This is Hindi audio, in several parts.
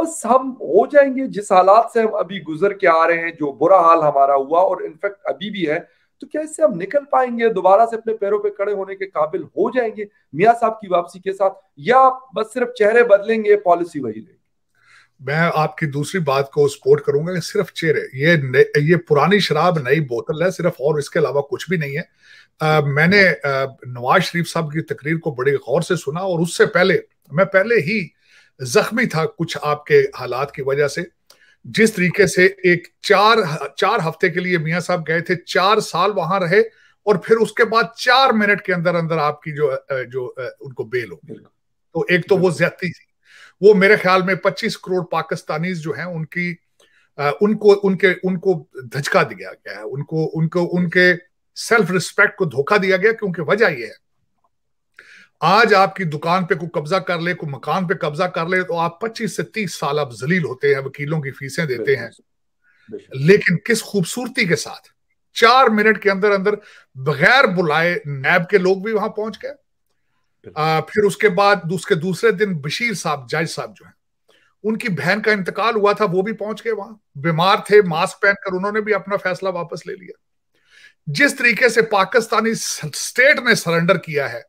वापस हम हो जाएंगे जिस हालात से हम अभी गुजर के आ रहे हैं जो बुरा हाल हमारा हुआ और इनफेक्ट अभी भी है तो क्या इससे हम निकल पाएंगे दोबारा से अपने पैरों पर पे खड़े होने के काबिल हो जाएंगे मियाँ साहब की वापसी के साथ या बस सिर्फ चेहरे बदलेंगे पॉलिसी वही रहेगी मैं आपकी दूसरी बात को सपोर्ट करूंगा कि सिर्फ चेहरे ये ये पुरानी शराब नई बोतल है सिर्फ और इसके अलावा कुछ भी नहीं है आ, मैंने नवाज शरीफ साहब की तकरीर को बड़े गौर से सुना और उससे पहले मैं पहले ही जख्मी था कुछ आपके हालात की वजह से जिस तरीके से एक चार चार हफ्ते के लिए मियाँ साहब गए थे चार साल वहां रहे और फिर उसके बाद चार मिनट के अंदर अंदर आपकी जो जो उनको बेल हो तो एक तो वो ज्यादा थी वो मेरे ख्याल में 25 करोड़ पाकिस्तानी जो हैं उनकी उनको उनके उनको धचका दिया गया है उनको उनको उनके सेल्फ रिस्पेक्ट को धोखा दिया गया क्योंकि वजह यह है आज आपकी दुकान पे कोई कब्जा कर ले कोई मकान पे कब्जा कर ले तो आप पच्चीस से तीस साल आप जलील होते हैं वकीलों की फीसें देते हैं लेकिन किस खूबसूरती के साथ चार मिनट के अंदर अंदर बगैर बुलाए नैब के लोग भी वहां पहुंच गए फिर उसके बाद उसके दूसरे दिन बशीर साहब जज साहब जो है उनकी बहन का इंतकाल हुआ था वो भी पहुंच गए वहां बीमार थे मास्क पहनकर उन्होंने भी अपना फैसला वापस ले लिया जिस तरीके से पाकिस्तानी स्टेट ने सरेंडर किया है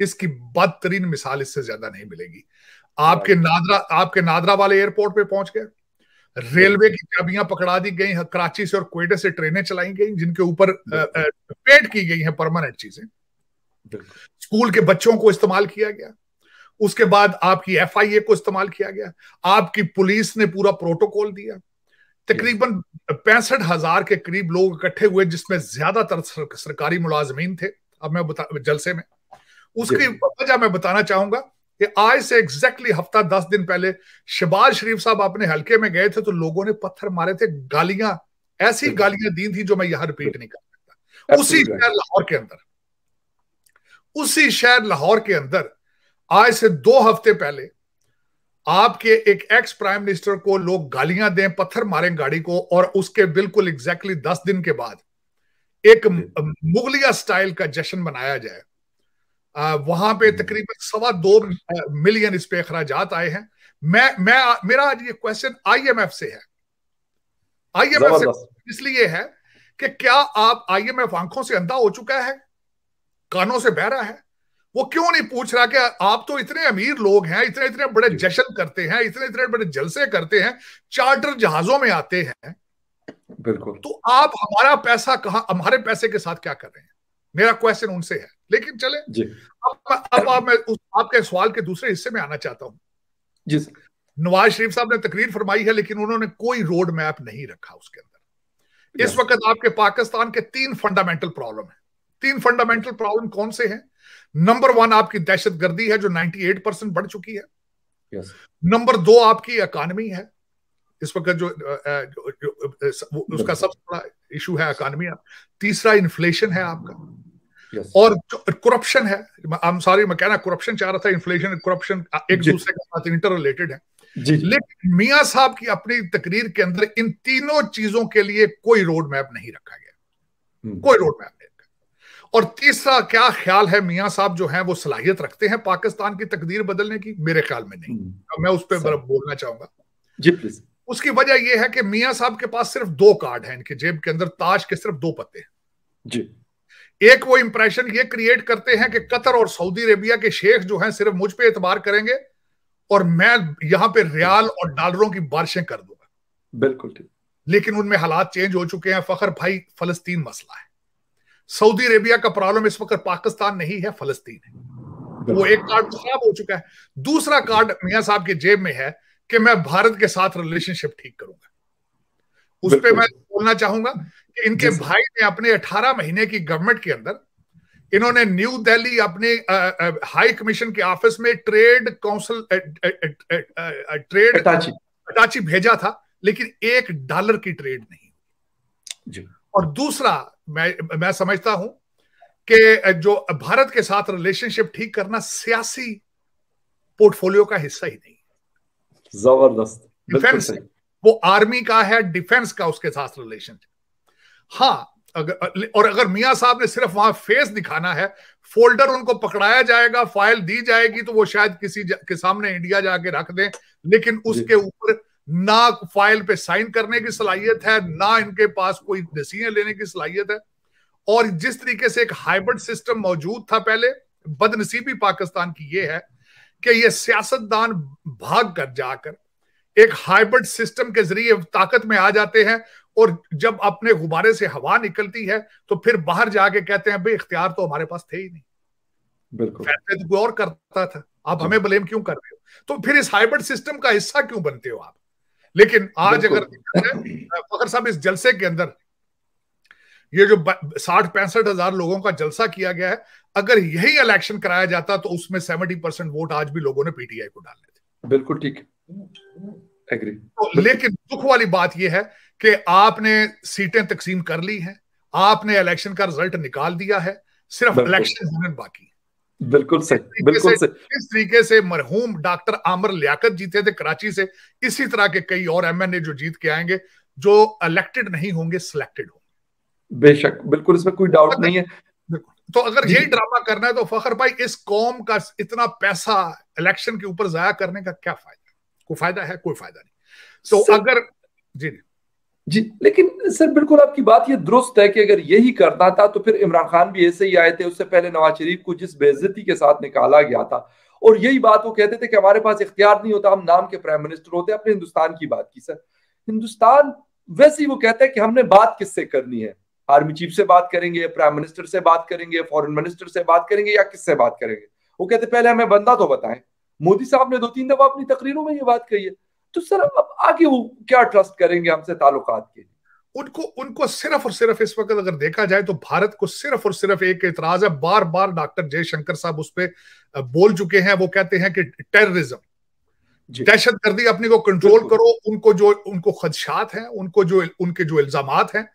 इसकी बदतरीन मिसाल इससे ज्यादा नहीं मिलेगी आपके नादरा आपके नादरा वाले एयरपोर्ट पे पहुंच गए रेलवे की चाबियां पकड़ा दी गई कराची से और कोयटे से ट्रेनें चलाई गई जिनके ऊपर पेट की गई है परमानेंट चीजें स्कूल के बच्चों को इस्तेमाल किया गया उसके बाद आपकी एफआईए को इस्तेमाल किया गया आपकी पुलिस ने पूरा प्रोटोकॉल दिया तकरीबन पैंसठ हजार के करीब लोग इकट्ठे हुए जिसमें ज्यादातर सरकारी मुलाजमीन थे अब मैं बता जलसे में उसकी वजह मैं बताना चाहूंगा कि आज से एग्जैक्टली हफ्ता दस दिन पहले शबाज शरीफ साहब अपने हल्के में गए थे तो लोगों ने पत्थर मारे थे गालियां ऐसी गालियां दी थी जो मैं यहां रिपीट नहीं कर सकता उसी शहर लाहौर के अंदर उसी शहर लाहौर के अंदर आज से दो हफ्ते पहले आपके एक एक्स प्राइम मिनिस्टर को लोग गालियां दें पत्थर मारें गाड़ी को और उसके बिल्कुल एग्जैक्टली दस दिन के बाद एक मुगलिया स्टाइल का जश्न मनाया जाए वहां पे हम्म। तकरीबन सवा दो मिलियन इस पे अखराज आए हैं मैं मैं मेरा आज ये क्वेश्चन आईएमएफ से है आईएमएफ से इसलिए है कि क्या आप आईएमएफ आंखों से अंधा हो चुका है कानों से बहरा है वो क्यों नहीं पूछ रहा कि आप तो इतने अमीर लोग हैं इतने इतने बड़े जश्न करते हैं इतने इतने बड़े जलसे करते हैं चार्टर जहाजों में आते हैं बिल्कुल तो आप हमारा पैसा कहा हमारे पैसे के साथ क्या कर रहे हैं मेरा क्वेश्चन उनसे है लेकिन चले अब अब आप मैं उस आपके सवाल के दूसरे हिस्से में आना चाहता हूं नवाज शरीफ साहब ने तकरीर फरमाई है लेकिन उन्होंने कोई रोड मैप नहीं रखा उसके अंदर इस वक्त आपके पाकिस्तान के तीन फंडामेंटल प्रॉब्लम है तीन फंडामेंटल प्रॉब्लम कौन से हैं नंबर वन आपकी दहशतगर्दी है जो 98 परसेंट बढ़ चुकी है नंबर दो आपकी इकानमी है इस वक्त जो, जो, जो उसका सबसे बड़ा इशू है इकानमी तीसरा इन्फ्लेशन है आपका और करप्शन है आई एम मैं कहना करप्शन चाह रहा था इन्फ्लेशन करप्शन एक दूसरे के साथ इंटर रिलेटेड है लेकिन मियाँ साहब की अपनी तकरीर के अंदर इन तीनों चीजों के लिए कोई रोड मैप नहीं रखा गया हम्म। कोई रोड मैप नहीं रखा और तीसरा क्या ख्याल है मियाँ साहब जो है वो सलाहियत रखते हैं पाकिस्तान की तकदीर बदलने की मेरे ख्याल में नहीं हम्म। मैं उस पर बोलना चाहूंगा जी प्लीज उसकी वजह यह है कि मियाँ साहब के पास सिर्फ दो कार्ड है इनके जेब के अंदर ताश के सिर्फ दो पत्ते हैं जी एक वो इंप्रेशन ये क्रिएट करते हैं कि कतर और सऊदी अरेबिया के शेख जो हैं सिर्फ मुझ पे एतबार करेंगे और मैं यहां पे रियाल और डॉलरों की बारिशें कर दूंगा बिल्कुल ठीक लेकिन उनमें हालात चेंज हो चुके हैं फखर भाई फलस्तीन मसला है सऊदी अरेबिया का प्रॉब्लम इस वक्त पाकिस्तान नहीं है फलस्तीन है वो एक कार्ड खराब हो चुका है दूसरा कार्ड मियाँ साहब के जेब में है कि मैं भारत के साथ रिलेशनशिप ठीक करूंगा उस पर मैं बोलना चाहूंगा इनके भाई ने अपने 18 महीने की गवर्नमेंट के अंदर इन्होंने न्यू दिल्ली अपने हाई कमीशन के ऑफिस में ट्रेड काउंसिल ट्रेड अटाची भेजा था लेकिन एक डॉलर की ट्रेड नहीं और दूसरा मैं मैं समझता हूं कि जो भारत के साथ रिलेशनशिप ठीक करना सियासी पोर्टफोलियो का हिस्सा ही नहीं जबरदस्त डिफेंस वो आर्मी का है डिफेंस का उसके साथ रिलेशनशिप हाँ अगर, और अगर मियाँ साहब ने सिर्फ वहां फेस दिखाना है फोल्डर उनको पकड़ाया जाएगा फाइल दी जाएगी तो वो शायद किसी के सामने इंडिया जाके रख दें लेकिन उसके ऊपर ना फाइल पे साइन करने की सलाहियत है ना इनके पास कोई डिसीजन लेने की सलाहियत है और जिस तरीके से एक हाइब्रिड सिस्टम मौजूद था पहले बदनसीबी पाकिस्तान की ये है कि ये सियासतदान भाग कर जाकर एक हाइब्रिड सिस्टम के जरिए ताकत में आ जाते हैं और जब अपने गुब्बारे से हवा निकलती है तो फिर बाहर जाके कहते हैं भाई इख्तियार तो हमारे पास थे ही नहीं बिल्कुल फैसले तो कोई और करता था आप हमें ब्लेम क्यों कर रहे हो तो फिर इस हाइब्रिड सिस्टम का हिस्सा क्यों बनते हो आप लेकिन आज अगर फखर साहब इस जलसे के अंदर ये जो साठ पैंसठ हजार लोगों का जलसा किया गया है अगर यही इलेक्शन कराया जाता तो उसमें सेवेंटी परसेंट वोट आज भी लोगों ने पीटीआई को डाल थे बिल्कुल ठीक है तो लेकिन दुख वाली बात यह है कि आपने सीटें तकसीम कर ली हैं आपने इलेक्शन का रिजल्ट निकाल दिया है सिर्फ इलेक्शन बाकी है बिल्कुल सही बिल्कुल सही इस तरीके से मरहूम डॉक्टर आमर लियाकत जीते थे कराची से इसी तरह के कई और एमएनए जो जीत के आएंगे जो इलेक्टेड नहीं होंगे सिलेक्टेड होंगे बेशक बिल्कुल इसमें कोई डाउट नहीं है तो अगर यही ड्रामा करना है तो फखर भाई इस कौम का इतना पैसा इलेक्शन के ऊपर जाया करने का क्या फायदा कोई फायदा है कोई फायदा नहीं तो सर, अगर जी जी लेकिन सर बिल्कुल आपकी बात ये दुरुस्त है कि अगर यही करना था तो फिर इमरान खान भी ऐसे ही आए थे उससे पहले नवाज शरीफ को जिस बेजती के साथ निकाला गया था और यही बात वो कहते थे कि हमारे पास इख्तियार नहीं होता हम नाम के प्राइम मिनिस्टर होते अपने हिंदुस्तान की बात की सर हिंदुस्तान वैसे ही वो कहते हैं कि हमने बात किससे करनी है आर्मी चीफ से बात करेंगे प्राइम मिनिस्टर से बात करेंगे फॉरेन मिनिस्टर से बात करेंगे या किससे बात करेंगे वो कहते पहले हमें बंदा तो बताएं मोदी साहब ने दो तीन दफा अपनी तकरीरों में ये बात कही है तो सर अब आगे वो क्या ट्रस्ट करेंगे हमसे ताल्लुक के लिए उनको उनको सिर्फ और सिर्फ इस वक्त अगर देखा जाए तो भारत को सिर्फ और सिर्फ एक एतराज है बार बार डॉक्टर जयशंकर साहब उस पर बोल चुके हैं वो कहते हैं कि टेररिज्म दहशत गर्दी अपने को कंट्रोल करो उनको जो उनको खदशात हैं उनको जो उनके जो इल्जाम हैं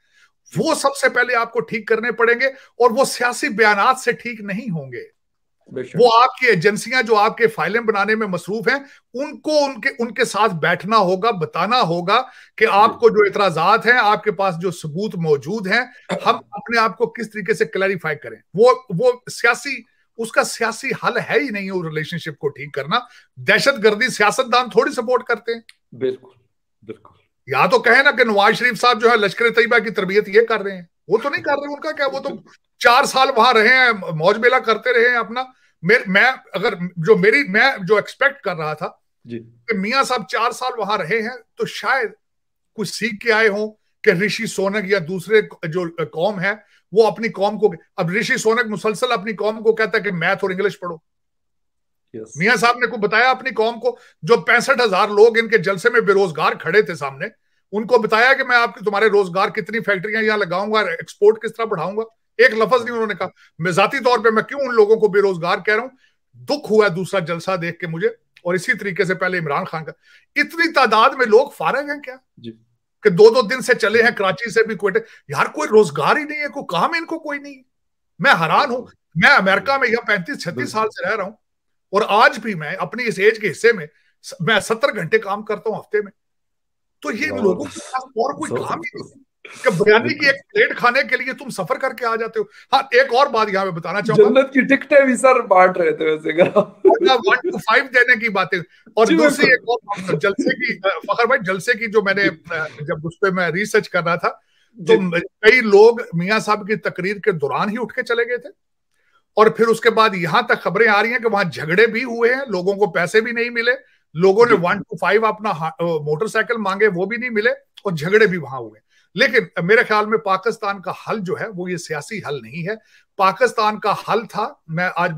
वो सबसे पहले आपको ठीक करने पड़ेंगे और वो सियासी बयान से ठीक नहीं होंगे वो आपकी एजेंसियां जो आपके फाइलें बनाने में मसरूफ हैं उनको उनके उनके साथ बैठना होगा बताना होगा कि आपको जो इतराजात हैं आपके पास जो सबूत मौजूद हैं हम अपने आप को किस तरीके से क्लैरिफाई करें वो वो सियासी उसका सियासी हल है ही नहीं उस रिलेशनशिप को ठीक करना दहशत गर्दी सियासतदान थोड़ी सपोर्ट करते हैं बिल्कुल बिल्कुल या तो कहे ना कि नवाज शरीफ साहब जो है लश्कर तैयबा की तरबियत ये कर रहे हैं वो तो नहीं कर रहे उनका क्या वो तो चार साल वहां रहे हैं मौज मेला करते रहे हैं अपना मेर, मैं अगर जो मेरी मैं जो एक्सपेक्ट कर रहा था कि मियाँ साहब चार साल वहां रहे हैं तो शायद कुछ सीख के आए हों कि ऋषि सोनक या दूसरे जो कौम है वो अपनी कौम को अब ऋषि सोनक मुसलसल अपनी कौम को कहता है कि मैथ और इंग्लिश पढ़ो yes. मियाँ साहब ने कुछ बताया अपनी कौम को जो पैंसठ हजार लोग इनके जलसे में बेरोजगार खड़े थे सामने उनको बताया कि मैं आपके तुम्हारे रोजगार कितनी फैक्ट्रियां यहाँ लगाऊंगा एक्सपोर्ट किस तरह बढ़ाऊंगा एक लफज नहीं उन्होंने कहा मैं जाती तौर पर मैं क्यों उन लोगों को बेरोजगार कह रहा हूं दुख हुआ दूसरा जलसा देख के मुझे और इसी तरीके से पहले इमरान खान का इतनी तादाद में लोग फारग हैं क्या कि दो दो दिन से चले हैं कराची से भी कोटे यार कोई रोजगार ही नहीं है कोई काम इनको कोई नहीं मैं हैरान हूं मैं अमेरिका में यहाँ पैंतीस छत्तीस साल से रह रहा हूं और आज भी मैं अपनी इस एज के हिस्से में मैं सत्तर घंटे काम करता हूं हफ्ते में तो ये लोगों के पास और कोई तो काम ही नहीं बिरयानी की एक प्लेट खाने के लिए तुम सफर करके आ जाते हो हाँ एक और बात यहाँ पे बताना चाहूंगा जन्नत की टिकटे भी सर बांट रहे थे वैसे वन टू फाइव देने की बातें और दूसरी एक और जलसे की फखर भाई जलसे की जो मैंने जब उस पर मैं रिसर्च कर रहा था तो कई लोग मियाँ साहब की तकरीर के दौरान ही उठ के चले गए थे और फिर उसके बाद यहां तक खबरें आ रही हैं कि वहां झगड़े भी हुए हैं लोगों को पैसे भी नहीं मिले लोगों ने वन टू फाइव अपना मोटरसाइकिल मांगे वो भी नहीं मिले और झगड़े भी वहां हुए लेकिन मेरे ख्याल में पाकिस्तान का हल जो है वो ये सियासी हल नहीं है पाकिस्तान का हल था मैं आज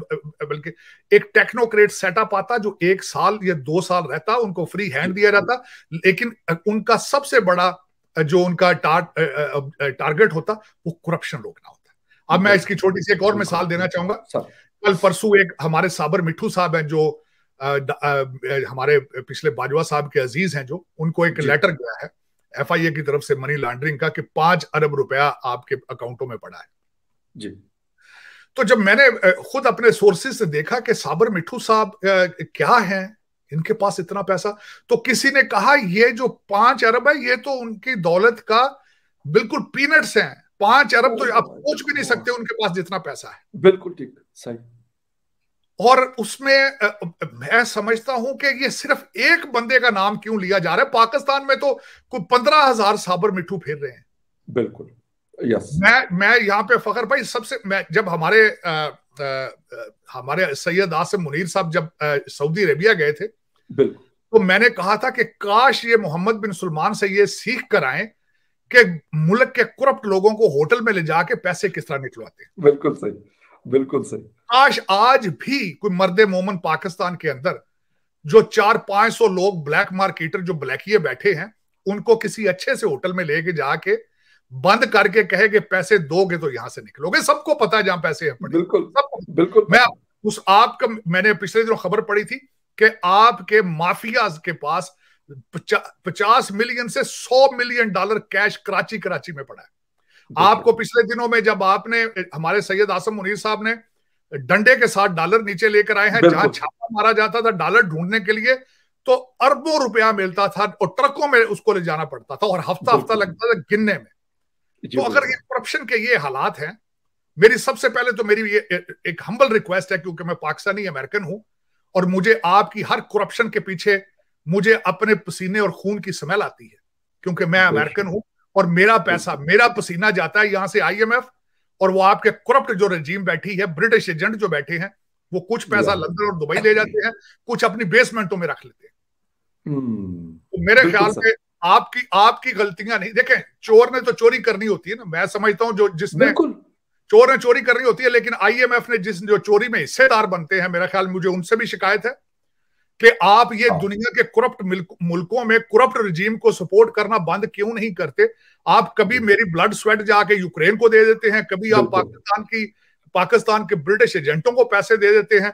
बल्कि एक टेक्नोक्रेट सेटअप आता जो एक साल या दो साल रहता उनको फ्री हैंड दिया जाता लेकिन उनका सबसे बड़ा जो उनका टार, टारगेट होता वो करप्शन रोकना होता अब मैं इसकी छोटी सी एक और मिसाल देना चाहूंगा कल परसों एक हमारे साबर मिठू साहब हैं जो आ, आ, हमारे पिछले बाजवा साहब के अजीज हैं जो उनको एक लेटर गया है एफआईए की तरफ से मनी लॉन्ड्रिंग का कि पांच अरब रुपया आपके अकाउंटों में पड़ा है जी तो जब मैंने खुद अपने सोर्सेज से देखा कि साबर मिठू साहब क्या है इनके पास इतना पैसा तो किसी ने कहा ये जो पांच अरब है ये तो उनकी दौलत का बिल्कुल पीनट्स हैं पांच अरब तो आप सोच भी नहीं सकते उनके पास जितना पैसा है बिल्कुल ठीक सही और उसमें मैं समझता हूं कि ये सिर्फ एक बंदे का नाम क्यों लिया जा रहा है पाकिस्तान में तो कोई पंद्रह हजार साबर मिठू फिर रहे हैं बिल्कुल यस मैं मैं यहाँ पे फखर भाई सबसे मैं जब हमारे आ, आ, हमारे सैयद आसिम मुनीर साहब जब सऊदी अरेबिया गए थे बिल्कुल तो मैंने कहा था कि काश ये मोहम्मद बिन सलमान से ये सीख कर आए के मुल्क के करप्ट लोगों को होटल में ले जाके पैसे किस तरह निकलवाते हैं बिल्कुल सही बिल्कुल सही आज आज भी कोई मर्द मोमन पाकिस्तान के अंदर जो चार पांच सौ लोग ब्लैक मार्केटर जो ब्लैकिए बैठे हैं उनको किसी अच्छे से होटल में लेके जाके बंद करके कहे कि पैसे दोगे तो यहां से निकलोगे सबको पता है जहां पैसे हैं बिल्कुल सब बिल्कुल मैं उस आपका मैंने पिछले दिनों खबर पड़ी थी कि आपके माफिया के पास पचास मिलियन से सौ million dollar cash Karachi Karachi में पड़ा है आपको पिछले दिनों में जब आपने हमारे सैयद आसम मुनीर साहब ने डंडे के साथ डॉलर नीचे लेकर आए हैं जहां छापा मारा जाता था डॉलर ढूंढने के लिए तो अरबों रुपया मिलता था और ट्रकों में उसको ले जाना पड़ता था और हफ्ता हफ्ता लगता था गिनने में तो अगर ये करप्शन के ये हालात हैं मेरी सबसे पहले तो मेरी ये एक हम्बल रिक्वेस्ट है क्योंकि मैं पाकिस्तानी अमेरिकन हूं और मुझे आपकी हर करप्शन के पीछे मुझे अपने पसीने और खून की स्मेल आती है क्योंकि मैं अमेरिकन हूं और मेरा पैसा मेरा पसीना जाता है यहां से आईएमएफ और वो आपके करप्ट जो रजीम बैठी है ब्रिटिश एजेंट जो बैठे हैं वो कुछ पैसा लंदन और दुबई ले जाते हैं कुछ अपनी बेसमेंटों में रख लेते हैं हम्म। तो मेरे ख्याल से आपकी आपकी गलतियां नहीं देखें चोर ने तो चोरी करनी होती है ना मैं समझता हूं जो जिसने चोर ने चोरी करनी होती है लेकिन आईएमएफ ने जिस जो चोरी में हिस्सेदार बनते हैं मेरा ख्याल मुझे उनसे भी शिकायत है कि आप ये हाँ। दुनिया के करप्ट मुल्कों में करप्ट रिजीम को सपोर्ट करना बंद क्यों नहीं करते आप कभी मेरी ब्लड स्वेट जाके यूक्रेन को दे देते हैं कभी आप पाकिस्तान की पाकिस्तान के ब्रिटिश एजेंटों को पैसे दे देते हैं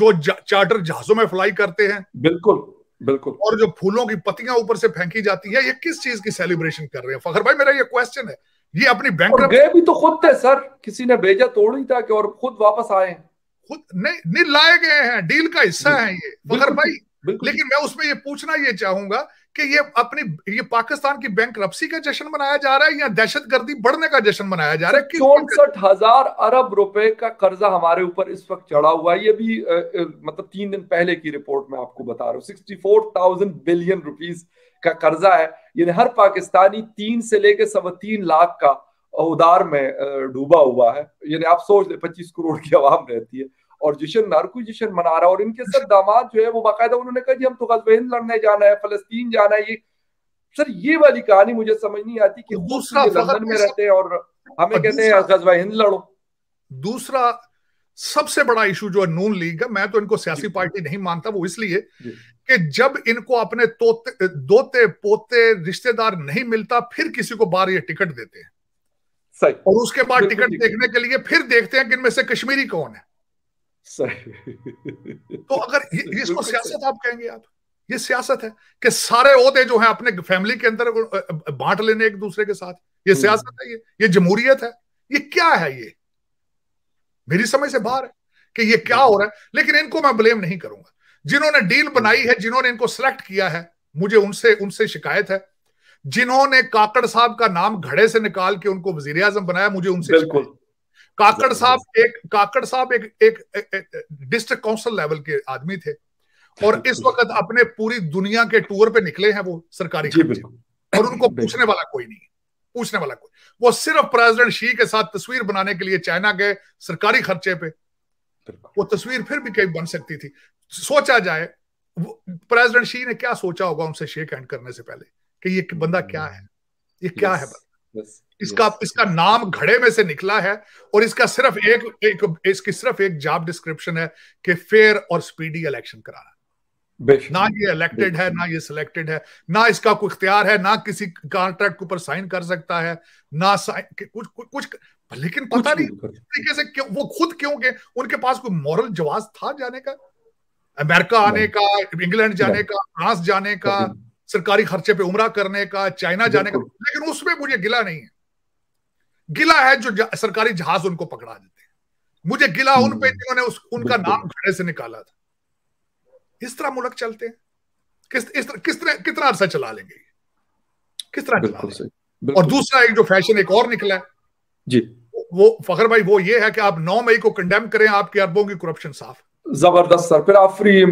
जो चार्टर जहाजों में फ्लाई करते हैं बिल्कुल बिल्कुल और जो फूलों की पत्तियां ऊपर से फेंकी जाती है ये किस चीज की सेलिब्रेशन कर रहे हैं फखर भाई मेरा ये क्वेश्चन है ये अपनी बैंक गए भी तो खुद थे सर किसी ने भेजा तोड़ ही था कि और खुद वापस आए हैं खुद नहीं लाए गए हैं डील का हिस्सा है ये फखर भाई लेकिन मैं उसमें ये पूछना ये चाहूंगा कि ये अपनी ये पाकिस्तान की बैंक का जश्न मनाया जा रहा है या दहशत गर्दी बढ़ने का जश्न मनाया जा रहा है चौसठ हजार अरब रुपए का कर्जा हमारे ऊपर इस वक्त चढ़ा हुआ है ये भी मतलब तीन दिन पहले की रिपोर्ट में आपको बता रहा हूँ sixty four thousand billion rupees का कर्जा है यानी हर पाकिस्तानी तीन से लेकर सवा तीन लाख का उदार में डूबा हुआ है यानी आप सोच ले पच्चीस करोड़ की आवाम रहती है और जश्न नारकू जशन मना रहा और इनके सर दामाद जो है वो बाकायदा उन्होंने कहा जी हम तो गजब हिंद लड़ने जाना है फलस्तीन जाना है ये सर ये वाली कहानी मुझे समझ नहीं आती कि लंदन में रहते हैं और हमें कहते हैं गजबा हिंद लड़ो दूसरा सबसे बड़ा इशू जो है नून लीग का मैं तो इनको सियासी पार्टी नहीं मानता वो इसलिए कि जब इनको अपने तोते दोते पोते रिश्तेदार नहीं मिलता फिर किसी को बार ये टिकट देते हैं और उसके बाद टिकट देखने के लिए फिर देखते हैं कि इनमें से कश्मीरी कौन है तो अगर इसको सियासत आप कहेंगे आप ये सियासत है कि सारे ओहदे जो है अपने फैमिली के अंदर बांट लेने एक दूसरे के साथ ये हम्म। सियासत है ये ये जमहूरियत है ये क्या है ये मेरी समझ से बाहर है कि ये क्या हो रहा है लेकिन इनको मैं ब्लेम नहीं करूंगा जिन्होंने डील बनाई है जिन्होंने इनको सिलेक्ट किया है मुझे उनसे उनसे शिकायत है जिन्होंने काकड़ साहब का नाम घड़े से निकाल के उनको वजीर आजम बनाया मुझे उनसे बिल्कुल काकड़ साहब एक काकड़ साहब एक एक डिस्ट्रिक्ट काउंसिल लेवल के आदमी थे और इस वक्त अपने पूरी दुनिया के टूर पे निकले हैं वो सरकारी और उनको पूछने वाला कोई नहीं पूछने वाला कोई वो सिर्फ प्रेसिडेंट शी के साथ तस्वीर बनाने के लिए चाइना गए सरकारी खर्चे पे वो तस्वीर फिर भी कहीं बन सकती थी सोचा जाए प्रेसिडेंट शी ने क्या सोचा होगा उनसे शेक हैंड करने से पहले कि ये बंदा क्या है ये क्या है बंदा इसका yes. इसका नाम घड़े में से निकला है और इसका सिर्फ एक एक इसकी सिर्फ एक जॉब डिस्क्रिप्शन है कि फेयर और स्पीडी इलेक्शन कराना ना ये इलेक्टेड है ना ये सिलेक्टेड है ना इसका कोई इख्तियार है ना किसी कॉन्ट्रैक्ट के ऊपर साइन कर सकता है ना साइन कुछ कुछ, कुछ लेकिन पता नहीं तरीके से क्यों वो खुद क्यों के उनके पास कोई मॉरल जवाब था जाने का अमेरिका आने का इंग्लैंड जाने का फ्रांस जाने का सरकारी खर्चे पे उमरा करने का चाइना जाने का लेकिन उसमें मुझे गिला नहीं है गिला है जो सरकारी जहाज उनको पकड़ा देते हैं मुझे गिला उन पे हम्म, जिन्होंने उस उनका नाम खड़े से निकाला था इस तरह मुल्क चलते हैं किस इस तरह किस तरह कितना अरसा चला लेंगे किस तरह चला लेंगे और दूसरा एक जो फैशन एक और निकला है जी वो फखर भाई वो ये है कि आप 9 मई को कंडेम करें आपके अरबों की करप्शन साफ जबरदस्त सर फिर आप फ्री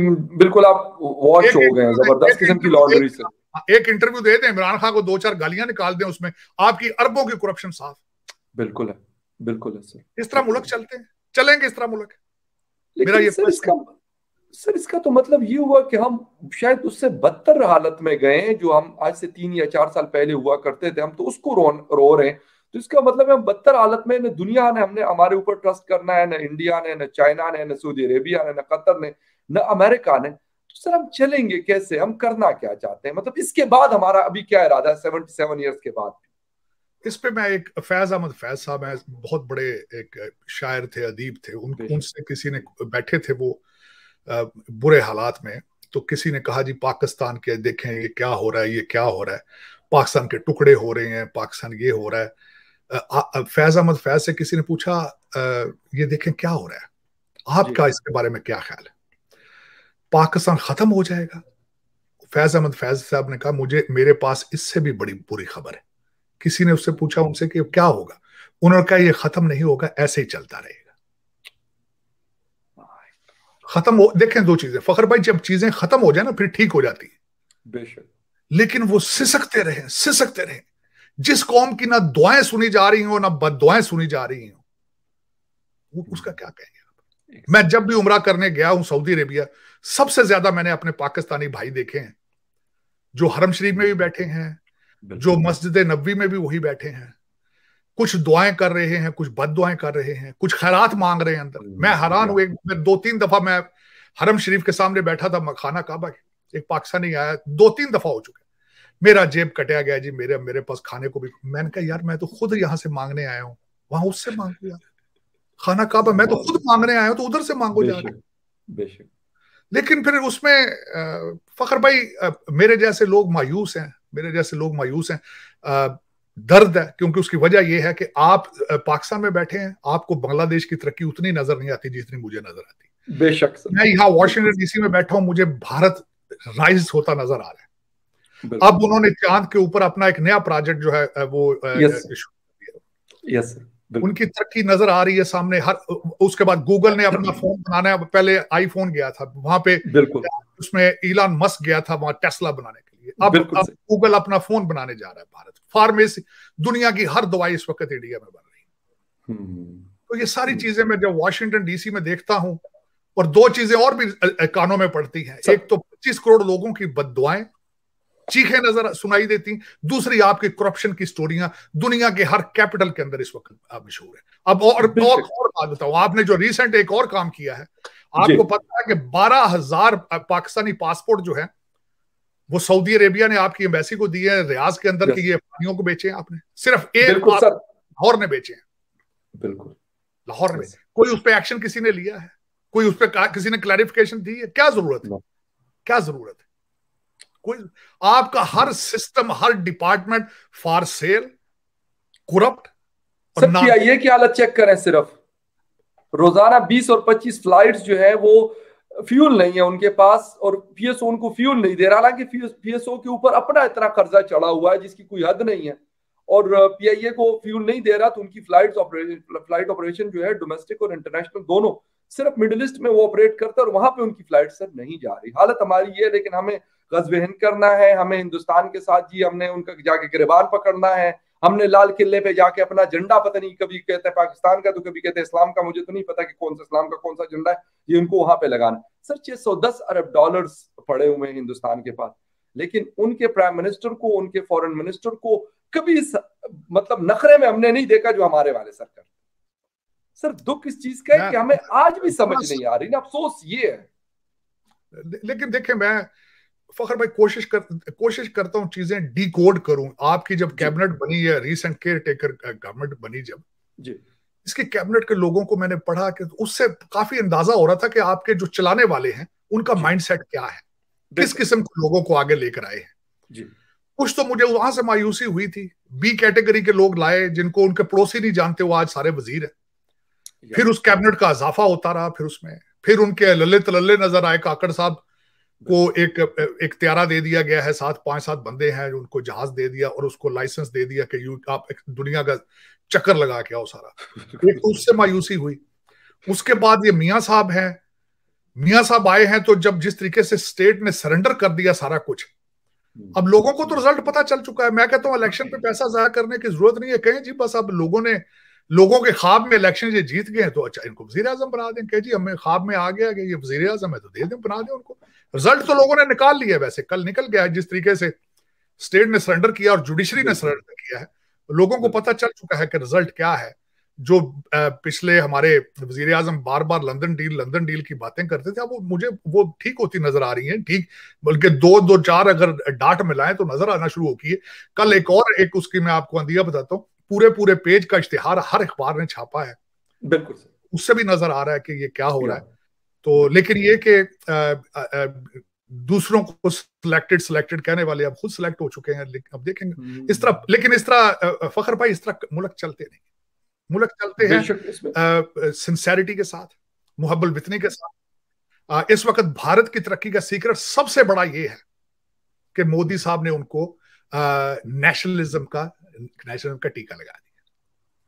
बिल्कुल आप वॉच हो गए हैं जबरदस्त किस्म की लॉटरी सर एक इंटरव्यू दे दें इमरान खान को दो चार गालियां निकाल दें उसमें आपकी अरबों की करप्शन साफ बिल्कुल है बिल्कुल है सर इस तरह मुल्क चलते हैं चलेंगे इस तरह मुल्क मेरा ये सर इसका, तो मतलब ये हुआ कि हम शायद उससे बदतर हालत में गए हैं जो हम आज से तीन या चार साल पहले हुआ करते थे हम तो उसको रो रो रहे हैं तो इसका मतलब हम बदतर हालत में ना दुनिया ने हमने हमारे ऊपर ट्रस्ट करना है ना इंडिया ने ना चाइना ने ना सऊदी अरेबिया ने ना कतर ने ना अमेरिका ने सर हम चलेंगे कैसे हम करना क्या चाहते हैं मतलब इसके बाद हमारा अभी क्या इरादा है सेवेंटी सेवन ईयर्स के बाद इस पे मैं एक फैज अहमद फैज साहब हैं बहुत बड़े एक शायर थे अदीब थे उन उनसे किसी ने बैठे थे वो बुरे हालात में तो किसी ने कहा जी पाकिस्तान के देखें ये क्या हो रहा है ये क्या हो रहा है पाकिस्तान के टुकड़े हो रहे हैं पाकिस्तान ये हो रहा है फैज अहमद फैज से किसी ने पूछा ये देखें क्या हो रहा है आपका इसके बारे में क्या ख्याल है पाकिस्तान खत्म हो जाएगा फैज अहमद फैज साहब ने कहा मुझे मेरे पास इससे भी बड़ी बुरी खबर है किसी ने उससे पूछा उनसे कि क्या होगा उन्होंने कहा यह खत्म नहीं होगा ऐसे ही चलता रहेगा खत्म हो देखें दो चीजें फखर भाई जब चीजें खत्म हो जाए ना फिर ठीक हो जाती है लेकिन वो सिसकते रहे सिसकते रहे जिस कौम की ना दुआएं सुनी जा रही हो ना दुआएं सुनी जा रही हो उसका हम्म। क्या कहेंगे मैं जब भी उम्र करने गया हूं सऊदी अरेबिया सबसे ज्यादा मैंने अपने पाकिस्तानी भाई देखे हैं जो हरम शरीफ में भी बैठे हैं जो मस्जिद नबी में भी वही बैठे हैं कुछ दुआएं कर रहे हैं कुछ बद दुआएं कर रहे हैं कुछ खैरात मांग रहे हैं अंदर मैं हैरान हुआ मैं दो तीन दफा मैं हरम शरीफ के सामने बैठा था मखाना काबा एक पाकिस्तानी आया दो तीन दफा हो चुका मेरा जेब कटिया गया जी मेरे मेरे पास खाने को भी मैंने कहा यार मैं तो खुद यहाँ से मांगने आया हूँ वहां उससे मांगो लिया खाना काबा मैं तो खुद मांगने आया हूँ तो उधर से मांगो जा रहा लेकिन फिर उसमें फखर भाई मेरे जैसे लोग मायूस हैं मेरे जैसे लोग मायूस हैं दर्द है क्योंकि उसकी वजह यह है कि आप पाकिस्तान में बैठे हैं आपको बांग्लादेश की तरक्की उतनी नजर नहीं आती जितनी मुझे नजर आती बेशक मैं यहाँ वॉशिंगटन डीसी में बैठा हूं मुझे भारत राइज होता नजर आ रहा है अब उन्होंने चांद के ऊपर अपना एक नया प्रोजेक्ट जो है वो यस यस उनकी तरक्की नजर आ रही है सामने हर उसके बाद गूगल ने अपना फोन बनाना पहले आईफोन गया था वहां पे बिल्कुल उसमें इलान मस्क गया था वहां टेस्ला बनाने के लिए अब गूगल अपना फोन बनाने जा रहा है भारत फार्मेसी दुनिया की हर दवाई इस वक्त इंडिया में बन रही है हम्म। तो ये सारी हम्म। चीजें मैं जब वॉशिंगटन डीसी में देखता हूँ और दो चीजें और भी कानों में पड़ती हैं एक तो 25 करोड़ लोगों की दुआएं चीखें नजर सुनाई देती दूसरी आपकी करप्शन की स्टोरियां दुनिया के हर कैपिटल के अंदर इस वक्त मशहूर है अब और और, और बात बताऊं आपने जो रिसेंट एक और काम किया है आपको पता है कि बारह हजार पाकिस्तानी पासपोर्ट जो है वो सऊदी अरेबिया ने आपकी एम्बेसी को दी है रियाज के अंदर की ये अफगानियों को बेचे आपने सिर्फ एक लाहौर ने बेचे हैं बिल्कुल लाहौर में कोई उस पर एक्शन किसी ने लिया है कोई उस पर किसी ने क्लैरिफिकेशन दी है क्या जरूरत है क्या जरूरत है कोई आपका हर सिस्टम हर डिपार्टमेंट फॉर सेल करप्ट ये की हालत चेक करें सिर्फ रोजाना 20 और 25 फ्लाइट्स जो है वो फ्यूल नहीं है उनके पास और पीएसओ उनको फ्यूल नहीं दे रहा हालांकि पीएसओ के ऊपर अपना इतना कर्जा चढ़ा हुआ है जिसकी कोई हद नहीं है और पीआईए को फ्यूल नहीं दे रहा तो उनकी फ्लाइट ऑपरेशन फ्लाइट ऑपरेशन जो है डोमेस्टिक और इंटरनेशनल दोनों सिर्फ मिडिल ईस्ट में वो ऑपरेट करता है और वहां पे उनकी फ्लाइट सर नहीं जा रही हालत हमारी ये है लेकिन हमें गजबहन करना है हमें हिंदुस्तान के साथ जी हमने उनका जाके गिरबान पकड़ना है हमने लाल किले पे जाके अपना झंडा पता नहीं कभी कहते हैं पाकिस्तान का तो कभी कहते हैं इस्लाम का मुझे तो नहीं पता कि कौन सा इस्लाम का कौन सा झंडा है ये उनको वहां पे लगाना सर छह सौ दस अरब डॉलर पड़े हुए हैं हिंदुस्तान के पास लेकिन उनके प्राइम मिनिस्टर को उनके फॉरेन मिनिस्टर को कभी स... मतलब नखरे में हमने नहीं देखा जो हमारे वाले सर कर सर दुख इस चीज का है कि हमें आज भी समझ नहीं आ रही ना अफसोस ये है लेकिन देखे मैं फखर भाई कोशिश कर कोशिश करता हूँ चीजें डी कोड करूं आपकी जब कैबिनेट बनी है रिसेंट केयर टेकर गवर्नमेंट बनी जब जी इसके कैबिनेट के लोगों को मैंने पढ़ा कि उससे काफी अंदाजा हो रहा था कि आपके जो चलाने वाले हैं उनका माइंडसेट क्या है किस किस्म के लोगों को आगे लेकर आए हैं कुछ तो मुझे वहां से मायूसी हुई थी बी कैटेगरी के लोग लाए जिनको उनके पड़ोसी नहीं जानते वो आज सारे वजीर है फिर उस कैबिनेट का इजाफा होता रहा फिर उसमें फिर उनके लल्ले तलल्ले नजर आए काकड़ साहब को एक इख्तियारा दे दिया गया है साथ पांच सात बंदे हैं जो उनको जहाज दे दिया और उसको लाइसेंस दे दिया कि यू आप दुनिया का चक्कर लगा के आओ सारा एक तो उससे मायूसी हुई उसके बाद ये मियाँ साहब हैं मियाँ साहब आए हैं तो जब जिस तरीके से स्टेट ने सरेंडर कर दिया सारा कुछ अब लोगों को तो रिजल्ट पता चल चुका है मैं कहता हूँ इलेक्शन पे पैसा जाया करने की जरूरत नहीं है कहें जी बस अब लोगों ने लोगों के ख्वाब में इलेक्शन ये जीत गए तो अच्छा इनको वजी अजम बना दें कह जी हमें ख्वाब में आ गया कि ये वजी अजम है तो दे दें बना दें उनको रिजल्ट तो लोगों ने निकाल लिया वैसे कल निकल गया है जिस तरीके से स्टेट ने सरेंडर किया और जुडिशरी ने सरेंडर किया है लोगों को पता चल चुका है कि रिजल्ट क्या है जो पिछले हमारे वजीर आजम बार बार लंदन डील लंदन डील की बातें करते थे अब वो मुझे वो ठीक होती नजर आ रही है ठीक बल्कि दो दो चार अगर डाट मिलाएं तो नजर आना शुरू होगी है कल एक और एक उसकी मैं आपको अंदिया बताता हूँ पूरे पूरे पेज का इश्तेहार हर अखबार ने छापा है बिल्कुल उससे भी नजर आ रहा है कि ये क्या हो रहा है तो लेकिन ये कि दूसरों को सिलेक्टेड सिलेक्टेड कहने वाले अब खुद सिलेक्ट हो चुके हैं लेकिन अब देखेंगे hmm. इस तरह लेकिन इस तरह फखर भाई इस तरह मुल्क चलते नहीं मुल्क चलते हैं सिंसेरिटी के साथ मुहब्बल बितने के साथ आ, इस वक्त भारत की तरक्की का सीक्रेट सबसे बड़ा ये है कि मोदी साहब ने उनको नेशनलिज्म का नेशनल का टीका लगा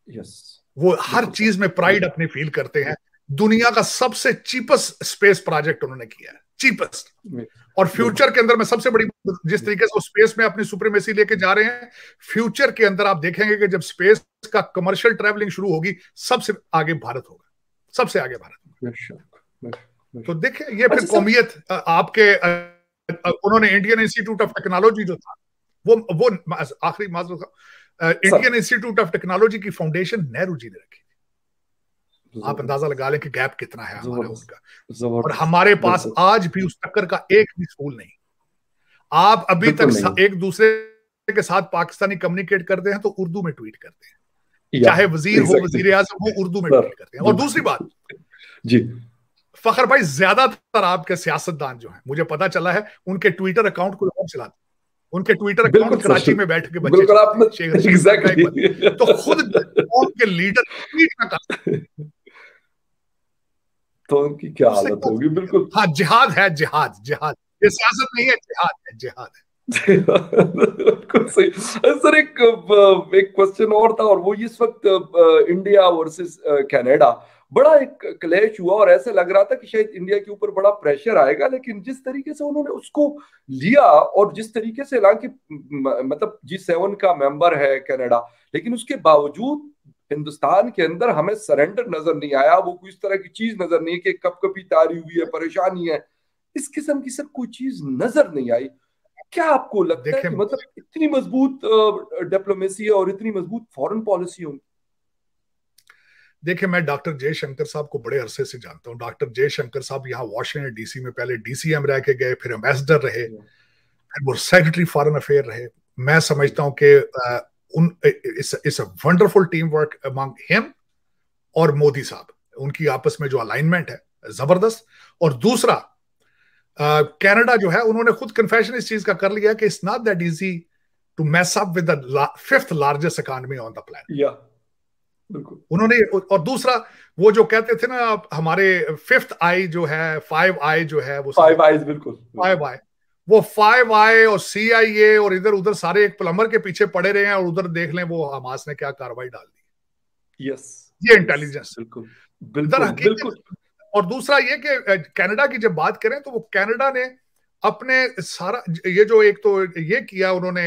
दिया yes. वो हर yes. चीज में प्राइड yes. अपनी फील करते हैं दुनिया का सबसे चीपेस्ट स्पेस प्रोजेक्ट उन्होंने किया है चीपेस्ट और फ्यूचर के अंदर में सबसे बड़ी जिस तरीके से स्पेस में अपनी सुप्रीमेसी लेके जा रहे हैं फ्यूचर के अंदर आप देखेंगे कि जब स्पेस का कमर्शियल ट्रेवलिंग शुरू होगी सबसे आगे भारत होगा सबसे आगे भारत होगा तो देखिए ये अच्छा, फिर कौमियत आपके उन्होंने इंडियन इंस्टीट्यूट ऑफ टेक्नोलॉजी जो था वो वो आखिरी माजरत इंडियन इंस्टीट्यूट ऑफ टेक्नोलॉजी की फाउंडेशन नेहरू जी ने रखी थी आप अंदाजा लगा लें कि गैप कितना है हमारे उसका और हमारे पास आज भी उस टक्कर का एक भी स्कूल नहीं आप अभी तक एक दूसरे के साथ पाकिस्तानी कम्युनिकेट करते हैं तो उर्दू में ट्वीट करते हैं चाहे वजीर हो वजीर आजम हो उर्दू में ट्वीट करते हैं और दूसरी बात जी फखर भाई ज्यादातर आपके सियासतदान जो है मुझे पता चला है उनके ट्विटर अकाउंट को चलाते उनके ट्विटर अकाउंट कराची में बैठ के बच्चे exactly. तो खुद के लीडर ट्वीट ना कर तो उनकी क्या हालत होगी बिल्कुल हाँ जिहाद है जिहाद जिहाद ये सियासत नहीं है जिहाद है जिहाद है सर एक एक क्वेश्चन और था और वो इस वक्त इंडिया वर्सेस कनाडा बड़ा एक क्लैश हुआ और ऐसा लग रहा था कि शायद इंडिया के ऊपर बड़ा प्रेशर आएगा लेकिन जिस तरीके से उन्होंने उसको लिया और जिस तरीके से हालांकि मतलब जी सेवन का मेंबर है कनाडा लेकिन उसके बावजूद हिंदुस्तान के अंदर हमें सरेंडर नजर नहीं आया वो कोई इस तरह की चीज नजर नहीं है कि कब कभी तारी हुई है परेशानी है इस किस्म की सर कोई चीज नजर नहीं आई क्या आपको लगता है कि मतलब इतनी मजबूत डिप्लोमेसी और इतनी मजबूत फॉरेन पॉलिसी होंगी देखिए मैं डॉक्टर जयशंकर साहब को बड़े अरसे से जानता हूँ डॉक्टर जयशंकर साहब यहाँ वॉशिंगटन डीसी में पहले डीसीएम रह के गए फिर एम्बेसडर रहे फिर वो सेक्रेटरी फॉरेन अफेयर रहे मैं समझता हूँ कि उन इस wonderful team work among him और मोदी साहब उनकी आपस में जो अलाइनमेंट है जबरदस्त और दूसरा कनाडा uh, जो है उन्होंने खुद कन्फेशन इस चीज का कर लिया कि it's not that easy to mess up with the fifth largest economy on the plan उन्होंने और दूसरा वो जो कहते थे ना हमारे फिफ्थ आई जो है फाइव आई जो है वो फाइव आई बिल्कुल फाइव आई वो फाइव आई और सी आई ए और इधर उधर सारे एक प्लम्बर के पीछे पड़े रहे हैं और उधर देख लें वो हमास ने क्या कार्रवाई डाल दी यस ये इंटेलिजेंस बिल्कुल बिल्कुल, बिल्कुल। और दूसरा ये कि कनाडा की जब बात करें तो वो कनाडा ने अपने सारा ये जो एक तो ये किया उन्होंने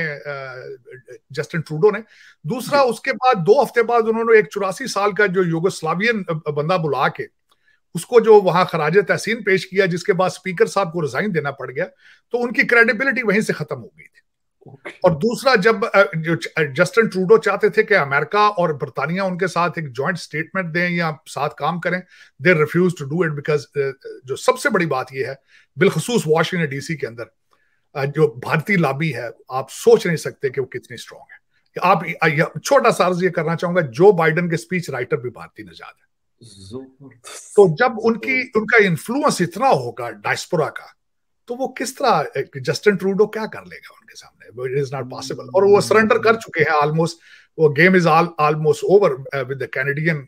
जस्टिन ट्रूडो ने दूसरा उसके बाद दो हफ्ते बाद उन्होंने एक चौरासी साल का जो योगस्लावियन बंदा बुला के उसको जो वहां खराज तहसीन पेश किया जिसके बाद स्पीकर साहब को रिजाइन देना पड़ गया तो उनकी क्रेडिबिलिटी वहीं से खत्म हो गई थी और दूसरा जब जस्टिन ट्रूडो चाहते थे कि अमेरिका और बरतानिया उनके साथ एक जॉइंट स्टेटमेंट दें या साथ काम करें they refuse to do it because जो सबसे बड़ी बात यह है बिलखसूस वॉशिंगटन डीसी के अंदर जो भारतीय लाबी है आप सोच नहीं सकते कि वो कितनी स्ट्रांग है आप छोटा सा अर्ज ये करना चाहूंगा जो बाइडन के स्पीच राइटर भी भारतीय नजाद है तो जब उनकी उनका इन्फ्लुएंस इतना होगा डायस्पोरा का तो वो किस तरह जस्टिन ट्रूडो क्या कर लेगा उनके सामने इट इज नॉट पॉसिबल और वो सरेंडर कर चुके हैं ऑलमोस्ट वो game is almost over with the Canadian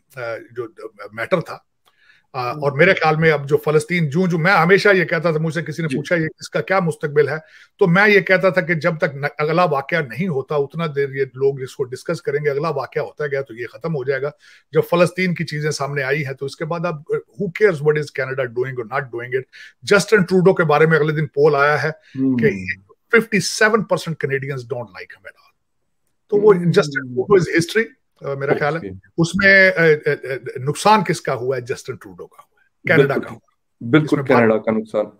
जो मैटर uh, था हम्म। और मेरे ख्याल में अब जो फलस्तीन जो जो मैं हमेशा ये कहता था मुझसे किसी ने पूछा ये इसका क्या मुस्तकबिल है तो मैं ये कहता था कि जब तक न, अगला वाक्य नहीं होता उतना देर ये लोग इसको डिस्कस करेंगे अगला वाक्य होता गया तो ये खत्म हो जाएगा जब फलस्तीन की चीजें सामने आई है तो इसके बाद अब who cares what is Canada doing और not doing it Justin Trudeau के बारे में अगले दिन पोल आया है हम्म। कि fifty seven percent Canadians don't like हमेरा तो वो जस्टिन ट्रूडो इज हिस्ट्री मेरा ख्याल है उसमें नुकसान किसका हुआ है जस्टिन ट्रूडो का हुआ है कनाडा का बिल्कुल कनाडा का नुकसान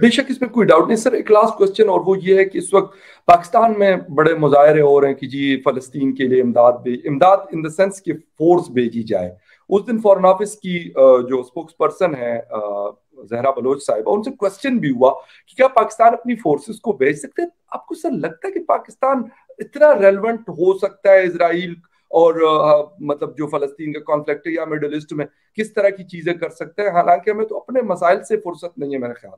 बेशक इसमें कोई डाउट नहीं सर एक लास्ट क्वेश्चन और वो ये है कि इस वक्त पाकिस्तान में बड़े मुजाहरे हो रहे हैं कि जी फलस्तीन के लिए इमदाद भेज इमदाद इन द सेंस कि फोर्स भेजी जाए उस दिन फॉरन ऑफिस की जो स्पोक्स पर्सन है जहरा बलोच साहब उनसे क्वेश्चन भी हुआ कि क्या पाकिस्तान अपनी फोर्सेस को भेज सकते हैं आपको सर लगता है कि पाकिस्तान इतना रेलिवेंट हो सकता है इसराइल और आ, मतलब जो फलस्तीन का कॉन्फ्लिक्ट या मिडल ईस्ट में किस तरह की चीजें कर सकते हैं हालांकि हमें तो अपने मसाइल से फुर्सत नहीं है मेरे ख्याल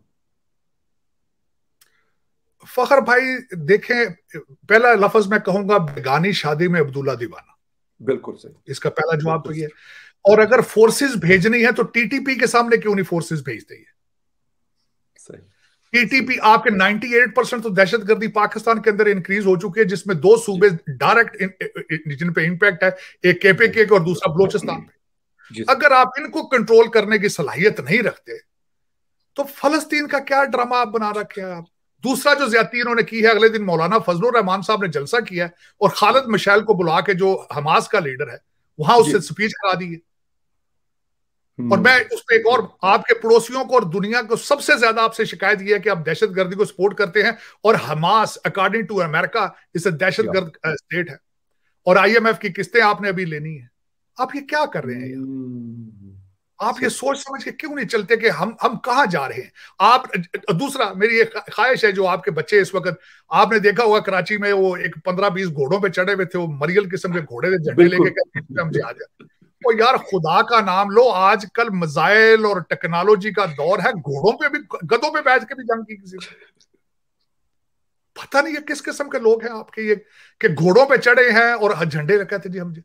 फखर भाई देखें पहला लफज मैं कहूंगा बेगानी शादी में अब्दुल्ला दीवाना बिल्कुल सही इसका पहला जवाब तो ये और अगर फोर्सेस भेजनी है तो टीटीपी के सामने क्यों नहीं फोर्सेस भेज दी है सही एटीपी आपके 98 परसेंट तो दहशत गर्दी पाकिस्तान के अंदर इंक्रीज हो चुकी है जिसमें दो सूबे डायरेक्ट जिन पे इम्पैक्ट है एक केपीके और दूसरा बलोचिस्तान पे अगर आप इनको कंट्रोल करने की सलाहियत नहीं रखते तो फलस्तीन का क्या ड्रामा आप बना रखे हैं आप दूसरा जो ज्यादा इन्होंने की है अगले दिन मौलाना फजल रहमान साहब ने जलसा किया है और खालिद मिशैल को बुला के जो हमास का लीडर है वहां उससे स्पीच करा दी है और हम्म। मैं उस पर एक और आपके पड़ोसियों को और दुनिया को सबसे ज्यादा आपसे शिकायत यह है कि आप गर्दी को सपोर्ट करते हैं और हमास अकॉर्डिंग टू अमेरिका इसे गर्द स्टेट है और आईएमएफ की किस्तें आपने अभी लेनी है आप ये क्या कर रहे हैं यार हम्म। आप ये सोच समझ के क्यों नहीं चलते कि हम हम कहा जा रहे हैं आप दूसरा मेरी ये ख्वाहिश है जो आपके बच्चे इस वक्त आपने देखा होगा कराची में वो एक पंद्रह बीस घोड़ों पे चढ़े हुए थे वो मरियल किस्म के घोड़े थे झंडे लेके हम जा जाए तो यार खुदा का नाम लो आजकल मिजाइल और टेक्नोलॉजी का दौर है घोड़ों पे भी गदों पे बैठ के भी जंग की किसी पता नहीं ये किस किस्म के लोग हैं आपके ये कि घोड़ों पे चढ़े हैं और झंडे रखे थे जी हम जी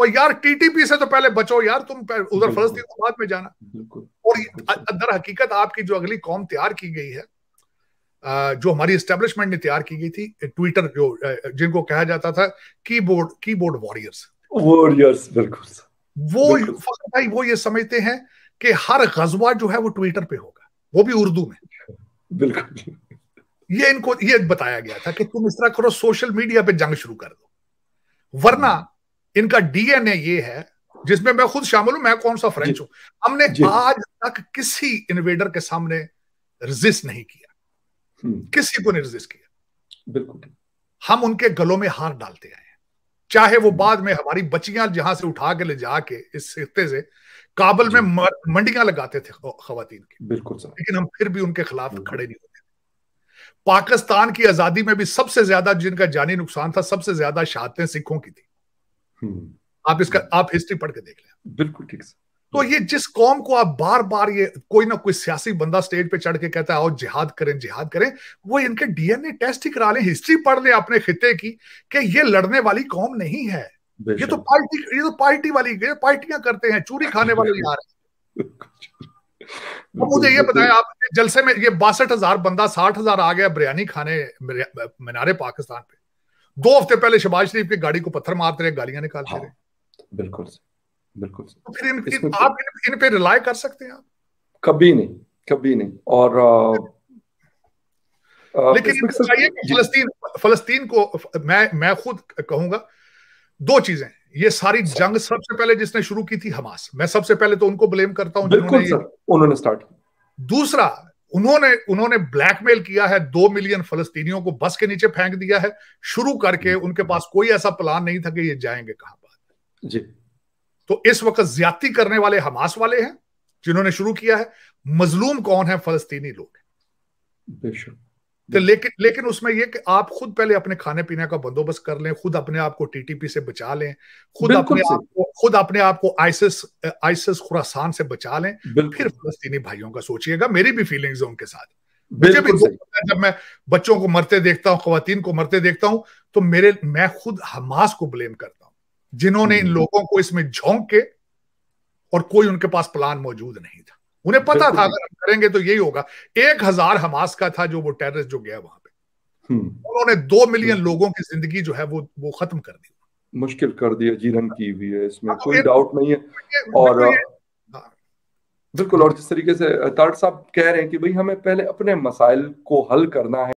और यार टीटीपी से तो पहले बचो यार तुम उधर फलस्तीन में जाना और दर हकीकत आपकी जो अगली कौम तैयार की गई है जो हमारी स्टेब्लिशमेंट ने तैयार की गई थी ट्विटर जो जिनको कहा जाता था कीबोर्ड कीबोर्ड वॉरियर्स वॉरियर्स बिल्कुल वो भाई वो ये समझते हैं कि हर गजबा जो है वो ट्विटर पे होगा वो भी उर्दू में बिल्कुल ये इनको ये बताया गया था कि तुम इस तरह करो सोशल मीडिया पे जंग शुरू कर दो वरना हम्म। इनका डीएनए ये है जिसमें मैं खुद शामिल हूं मैं कौन सा फ्रेंच हूं हमने आज तक किसी इन्वेडर के सामने रिजिस्ट नहीं किया हम्म। किसी को नहीं रिजिस्ट किया बिल्कुल हम उनके गलों में हार डालते आए चाहे वो बाद में हमारी बचिया जहां से उठा के ले जाके इस खत्ते से काबल में मंडियां लगाते थे खातन की बिल्कुल लेकिन हम फिर भी उनके खिलाफ खड़े नहीं होते पाकिस्तान की आजादी में भी सबसे ज्यादा जिनका जानी नुकसान था सबसे ज्यादा शहादतें सिखों की थी हम्म। आप इसका आप हिस्ट्री पढ़ के देख लें बिल्कुल ठीक सर तो ये जिस कौम को आप बार बार ये कोई ना कोई सियासी बंदा स्टेज पे चढ़ के कहता है आओ जिहाद करें जिहाद करें वो इनके डीएनए टेस्ट ही करा लें हिस्ट्री पढ़ लें अपने खिते की कि ये लड़ने वाली कौम नहीं है ये तो पार्टी ये तो पार्टी वाली ये पार्टियां करते हैं चूरी खाने वाले यार तो मुझे ये बताए आप जलसे में ये बासठ हजार बंदा साठ हजार आ गया बिरयानी खाने मीनारे पाकिस्तान पे दो हफ्ते पहले शबाज शरीफ की गाड़ी को पत्थर मारते रहे गालियां निकालते हाँ, रहे बिल्कुल बिल्कुल तो फिर इन, इन, आप इन, इन पे रिलाय कर सकते हैं आप कभी नहीं कभी नहीं और आ, लेकिन चाहिए फलस्तीन फलस्तीन को मैं मैं खुद कहूंगा दो चीजें ये सारी जंग सबसे पहले जिसने शुरू की थी हमास मैं सबसे पहले तो उनको ब्लेम करता हूं बिल्कुल सर उन्होंने स्टार्ट दूसरा उन्होंने उन्होंने ब्लैकमेल किया है दो मिलियन फलस्तीनियों को बस के नीचे फेंक दिया है शुरू करके उनके पास कोई ऐसा प्लान नहीं था कि ये जाएंगे कहां पर जी तो इस वक्त ज्यादा करने वाले हमास वाले हैं जिन्होंने शुरू किया है मजलूम कौन है फलस्तीनी लोग तो लेकिन लेकिन उसमें यह कि आप खुद पहले अपने खाने पीने का बंदोबस्त कर लें खुद अपने आप को टीटीपी से बचा लें खुद अपने आप को खुद अपने आप को आइसिस आइसिस खुरासान से बचा लें फिर फलस्तीनी भाइयों का सोचिएगा मेरी भी फीलिंग्स है उनके साथ मुझे भी जब मैं बच्चों को मरते देखता हूँ खुवान को मरते देखता हूँ तो मेरे मैं खुद हमास को ब्लेम करता हूँ जिन्होंने इन हम्म। लोगों को इसमें झोंक के और कोई उनके पास प्लान मौजूद नहीं था उन्हें पता था अगर हम करेंगे तो यही होगा एक हजार हमास का था जो वो टेररिस्ट जो गया वहां पे हम्म। उन्होंने दो मिलियन लोगों की जिंदगी जो है वो वो खत्म कर दी मुश्किल कर दिया जी की हुई है इसमें हाँ, तो कोई डाउट नहीं है तो और हाँ। बिल्कुल और जिस तरीके से तार साहब कह रहे हैं कि भाई हमें पहले अपने मसाइल को हल करना है